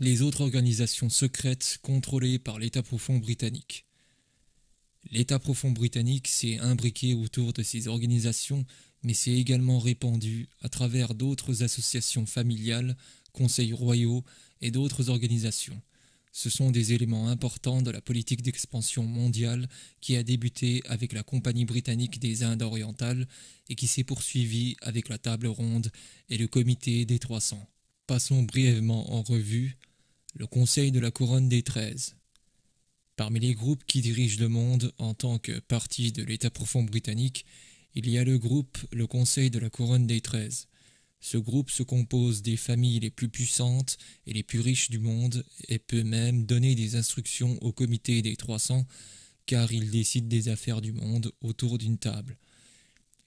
les autres organisations secrètes contrôlées par l'État profond britannique. L'État profond britannique s'est imbriqué autour de ces organisations, mais s'est également répandu à travers d'autres associations familiales, conseils royaux et d'autres organisations. Ce sont des éléments importants de la politique d'expansion mondiale qui a débuté avec la Compagnie britannique des Indes orientales et qui s'est poursuivie avec la Table ronde et le Comité des 300. Passons brièvement en revue le Conseil de la Couronne des Treize. Parmi les groupes qui dirigent le monde en tant que partie de l'État profond britannique, il y a le groupe le Conseil de la Couronne des Treize. Ce groupe se compose des familles les plus puissantes et les plus riches du monde et peut même donner des instructions au comité des 300 car il décide des affaires du monde autour d'une table.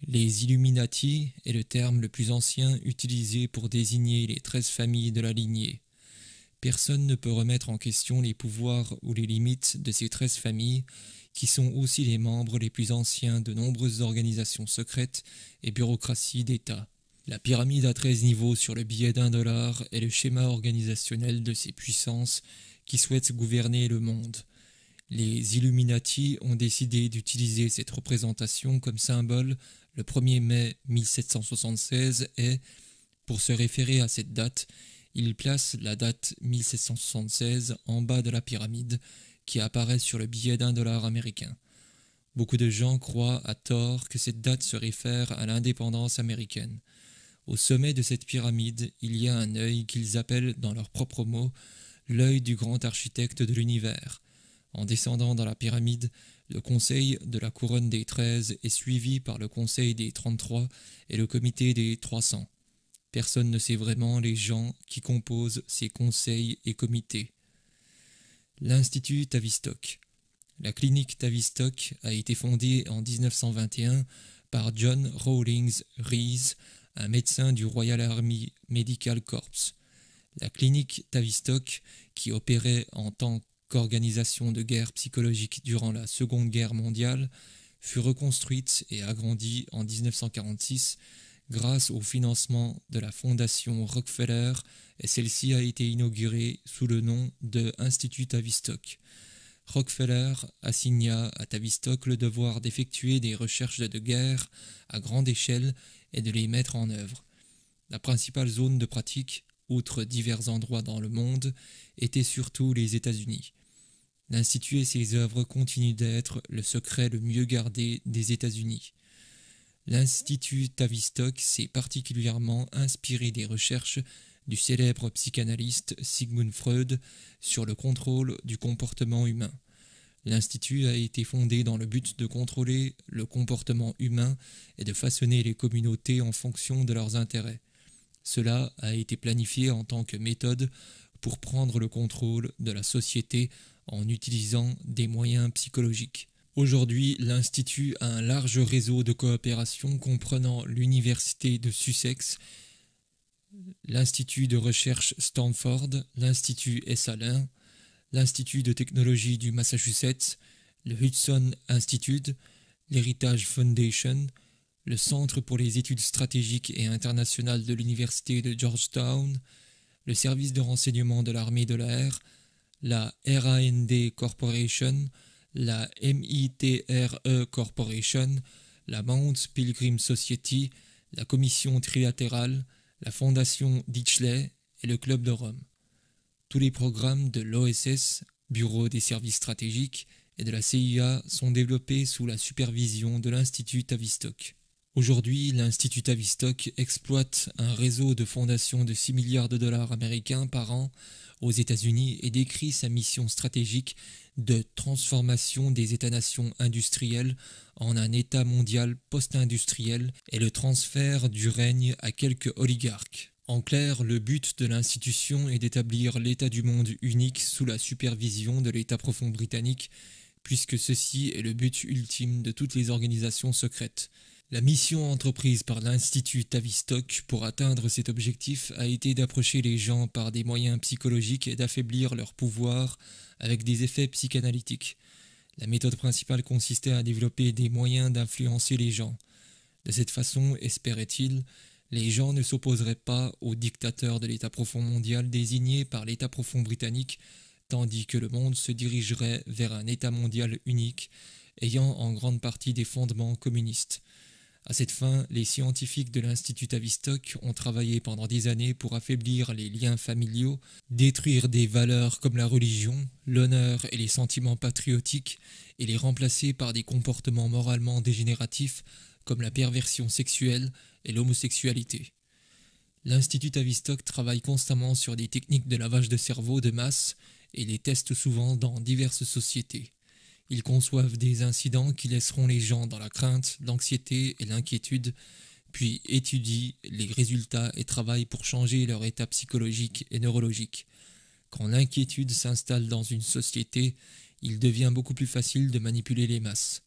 Les Illuminati est le terme le plus ancien utilisé pour désigner les 13 familles de la lignée. Personne ne peut remettre en question les pouvoirs ou les limites de ces treize familles, qui sont aussi les membres les plus anciens de nombreuses organisations secrètes et bureaucraties d'État. La pyramide à 13 niveaux sur le billet d'un dollar est le schéma organisationnel de ces puissances qui souhaitent gouverner le monde. Les Illuminati ont décidé d'utiliser cette représentation comme symbole le 1er mai 1776 et, pour se référer à cette date, il place la date 1776 en bas de la pyramide qui apparaît sur le billet d'un dollar américain. Beaucoup de gens croient à tort que cette date se réfère à l'indépendance américaine. Au sommet de cette pyramide, il y a un œil qu'ils appellent, dans leurs propres mots, l'œil du grand architecte de l'univers. En descendant dans la pyramide, le Conseil de la Couronne des Treize est suivi par le Conseil des 33 et le Comité des 300. Personne ne sait vraiment les gens qui composent ces conseils et comités. L'Institut Tavistock. La clinique Tavistock a été fondée en 1921 par John Rawlings Rees, un médecin du Royal Army Medical Corps. La clinique Tavistock, qui opérait en tant qu'organisation de guerre psychologique durant la Seconde Guerre mondiale, fut reconstruite et agrandie en 1946 grâce au financement de la fondation Rockefeller et celle-ci a été inaugurée sous le nom de Institut Tavistock. Rockefeller assigna à Tavistock le devoir d'effectuer des recherches de guerre à grande échelle et de les mettre en œuvre. La principale zone de pratique, outre divers endroits dans le monde, était surtout les États-Unis. L'Institut et ses œuvres continuent d'être le secret le mieux gardé des États-Unis. L'Institut Tavistock s'est particulièrement inspiré des recherches du célèbre psychanalyste Sigmund Freud sur le contrôle du comportement humain. L'Institut a été fondé dans le but de contrôler le comportement humain et de façonner les communautés en fonction de leurs intérêts. Cela a été planifié en tant que méthode pour prendre le contrôle de la société en utilisant des moyens psychologiques. Aujourd'hui, l'Institut a un large réseau de coopération comprenant l'Université de Sussex, l'Institut de recherche Stanford, l'Institut Essalin, l'Institut de technologie du Massachusetts, le Hudson Institute, l'Heritage Foundation, le Centre pour les études stratégiques et internationales de l'Université de Georgetown, le service de renseignement de l'armée de l'air, la RAND Corporation, la MITRE Corporation, la Mount Pilgrim Society, la Commission trilatérale, la Fondation Ditchley et le Club de Rome. Tous les programmes de l'OSS, Bureau des services stratégiques, et de la CIA sont développés sous la supervision de l'Institut Tavistock. Aujourd'hui, l'Institut Tavistock exploite un réseau de fondations de 6 milliards de dollars américains par an aux États-Unis et décrit sa mission stratégique de transformation des États-nations industrielles en un État mondial post-industriel et le transfert du règne à quelques oligarques. En clair, le but de l'institution est d'établir l'État du monde unique sous la supervision de l'État profond britannique, puisque ceci est le but ultime de toutes les organisations secrètes. La mission entreprise par l'Institut Tavistock pour atteindre cet objectif a été d'approcher les gens par des moyens psychologiques et d'affaiblir leur pouvoir avec des effets psychanalytiques. La méthode principale consistait à développer des moyens d'influencer les gens. De cette façon, espérait-il, les gens ne s'opposeraient pas au dictateur de l'État profond mondial désigné par l'État profond britannique, tandis que le monde se dirigerait vers un État mondial unique, ayant en grande partie des fondements communistes. À cette fin, les scientifiques de l'Institut Avistock ont travaillé pendant des années pour affaiblir les liens familiaux, détruire des valeurs comme la religion, l'honneur et les sentiments patriotiques, et les remplacer par des comportements moralement dégénératifs comme la perversion sexuelle et l'homosexualité. L'Institut Avistock travaille constamment sur des techniques de lavage de cerveau de masse et les teste souvent dans diverses sociétés. Ils conçoivent des incidents qui laisseront les gens dans la crainte, l'anxiété et l'inquiétude, puis étudient les résultats et travaillent pour changer leur état psychologique et neurologique. Quand l'inquiétude s'installe dans une société, il devient beaucoup plus facile de manipuler les masses.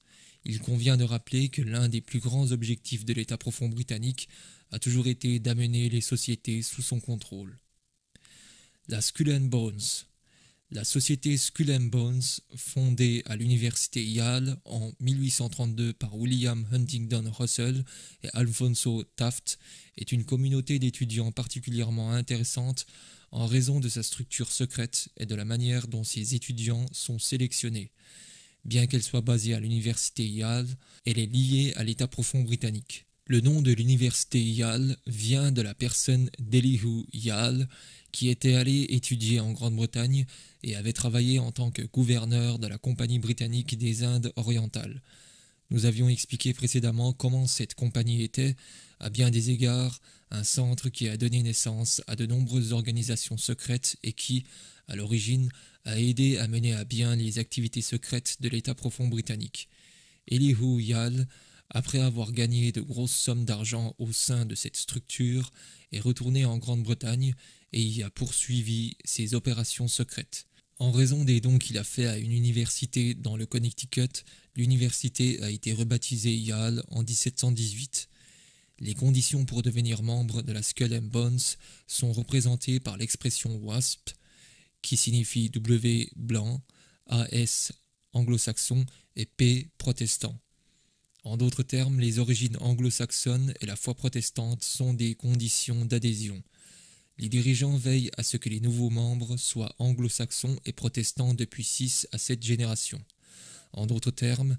Il convient de rappeler que l'un des plus grands objectifs de l'État profond britannique a toujours été d'amener les sociétés sous son contrôle. La Skull and Bones, la société Skull and Bones, fondée à l'université Yale en 1832 par William Huntingdon Russell et Alfonso Taft, est une communauté d'étudiants particulièrement intéressante en raison de sa structure secrète et de la manière dont ses étudiants sont sélectionnés. Bien qu'elle soit basée à l'université Yale, elle est liée à l'État profond britannique. Le nom de l'université Yale vient de la personne d'Elihu Yale, qui était allé étudier en Grande-Bretagne et avait travaillé en tant que gouverneur de la Compagnie britannique des Indes orientales. Nous avions expliqué précédemment comment cette compagnie était, à bien des égards, un centre qui a donné naissance à de nombreuses organisations secrètes et qui, à l'origine, a aidé à mener à bien les activités secrètes de l'État profond britannique. Elihu Yale après avoir gagné de grosses sommes d'argent au sein de cette structure, est retourné en Grande-Bretagne et y a poursuivi ses opérations secrètes. En raison des dons qu'il a faits à une université dans le Connecticut, l'université a été rebaptisée Yale en 1718. Les conditions pour devenir membre de la Skull and Bones sont représentées par l'expression WASP, qui signifie W blanc, AS anglo-saxon et P protestant. En d'autres termes, les origines anglo-saxonnes et la foi protestante sont des conditions d'adhésion. Les dirigeants veillent à ce que les nouveaux membres soient anglo-saxons et protestants depuis 6 à 7 générations. En d'autres termes,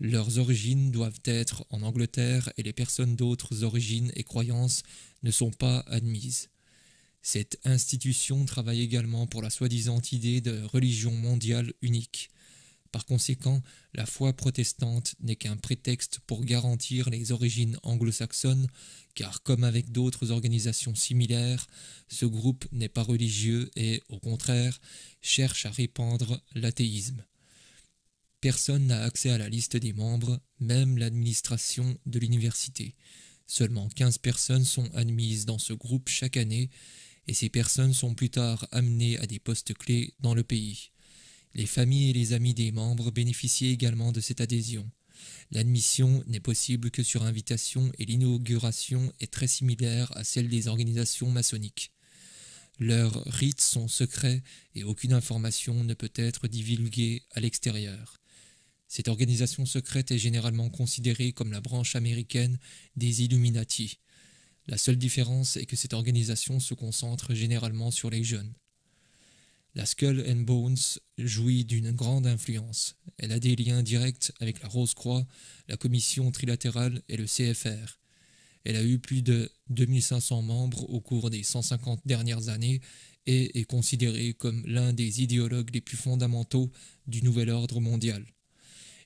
leurs origines doivent être en Angleterre et les personnes d'autres origines et croyances ne sont pas admises. Cette institution travaille également pour la soi-disant idée de religion mondiale unique. Par conséquent, la foi protestante n'est qu'un prétexte pour garantir les origines anglo-saxonnes, car comme avec d'autres organisations similaires, ce groupe n'est pas religieux et, au contraire, cherche à répandre l'athéisme. Personne n'a accès à la liste des membres, même l'administration de l'université. Seulement 15 personnes sont admises dans ce groupe chaque année, et ces personnes sont plus tard amenées à des postes clés dans le pays. Les familles et les amis des membres bénéficiaient également de cette adhésion. L'admission n'est possible que sur invitation et l'inauguration est très similaire à celle des organisations maçonniques. Leurs rites sont secrets et aucune information ne peut être divulguée à l'extérieur. Cette organisation secrète est généralement considérée comme la branche américaine des Illuminati. La seule différence est que cette organisation se concentre généralement sur les jeunes la Skull and Bones jouit d'une grande influence. Elle a des liens directs avec la Rose-Croix, la Commission trilatérale et le CFR. Elle a eu plus de 2500 membres au cours des 150 dernières années et est considérée comme l'un des idéologues les plus fondamentaux du nouvel ordre mondial.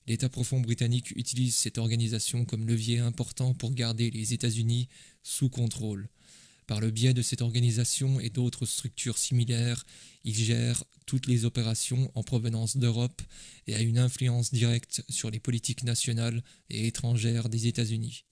L'État profond britannique utilise cette organisation comme levier important pour garder les États-Unis sous contrôle. Par le biais de cette organisation et d'autres structures similaires, il gère toutes les opérations en provenance d'Europe et a une influence directe sur les politiques nationales et étrangères des États-Unis.